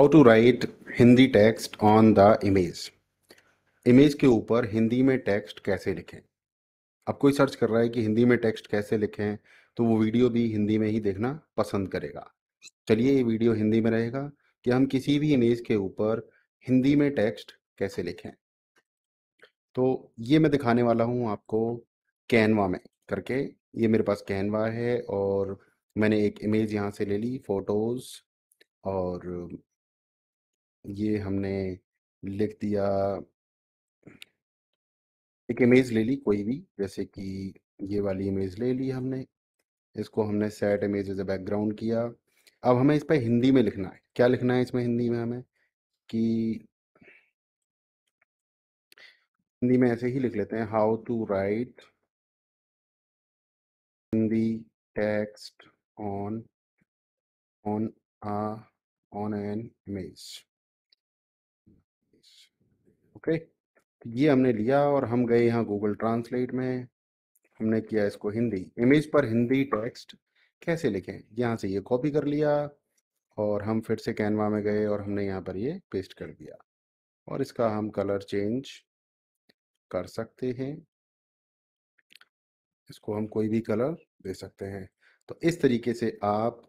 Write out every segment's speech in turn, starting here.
how to write Hindi text on the image image के ऊपर हिंदी में टेक्स्ट कैसे लिखें अब कोई सर्च कर रहा है कि हिंदी में टेक्स्ट कैसे लिखें तो वो वीडियो भी हिंदी में ही देखना पसंद करेगा चलिए ये वीडियो हिंदी में रहेगा कि हम किसी भी इमेज के ऊपर हिंदी में टेक्स्ट कैसे लिखें तो ये मैं दिखाने वाला हूँ आपको कैनवा में करके ये मेरे पास कैनवा है और मैंने एक इमेज यहाँ से ले ली फ़ोटोज़ और ये हमने लिख दिया एक इमेज ले ली कोई भी जैसे कि ये वाली इमेज ले ली हमने इसको हमने set image as a background किया अब हमें इस पर हिंदी में लिखना है क्या लिखना है इसमें हिंदी में हमें कि हिंदी में ऐसे ही लिख लेते हैं how to write Hindi text on on on an image okay तो ये हमने लिया और हम गए यहाँ गूगल ट्रांसलेट में हमने किया इसको हिंदी इमेज पर हिंदी टेक्स्ट कैसे लिखें यहाँ से ये कॉपी कर लिया और हम फिर से कैनवा में गए और हमने यहाँ पर ये पेस्ट कर दिया और इसका हम कलर चेंज कर सकते हैं इसको हम कोई भी कलर दे सकते हैं तो इस तरीके से आप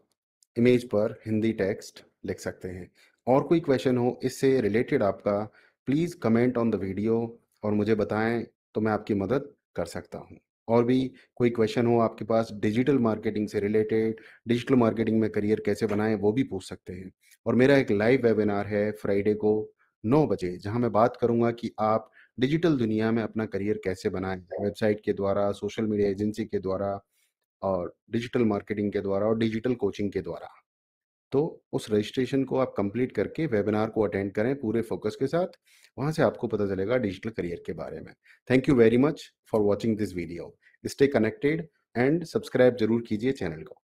इमेज पर हिंदी टेक्स्ट लिख सकते हैं और कोई क्वेश्चन हो इससे रिलेटेड आपका please comment on the video और मुझे बताएं तो मैं आपकी मदद कर सकता हूँ और भी कोई क्वेश्चन हो आपके पास डिजिटल मार्केटिंग से रिलेटेड डिजिटल मार्केटिंग में करियर कैसे बनाएं वो भी पूछ सकते हैं और मेरा एक लाइव वेबिनार है फ्राइडे को नौ बजे जहां मैं बात करूंगा कि आप डिजिटल दुनिया में अपना करियर कैसे बनाएं वेबसाइट के द्वारा सोशल मीडिया एजेंसी के द्वारा और डिजिटल मार्केटिंग के द्वारा और डिजिटल कोचिंग के द्वारा तो उस रजिस्ट्रेशन को आप कंप्लीट करके वेबिनार को अटेंड करें पूरे फोकस के साथ वहां से आपको पता चलेगा डिजिटल करियर के बारे में thank you very much for watching this video stay connected and subscribe जरूर कीजिए चैनल को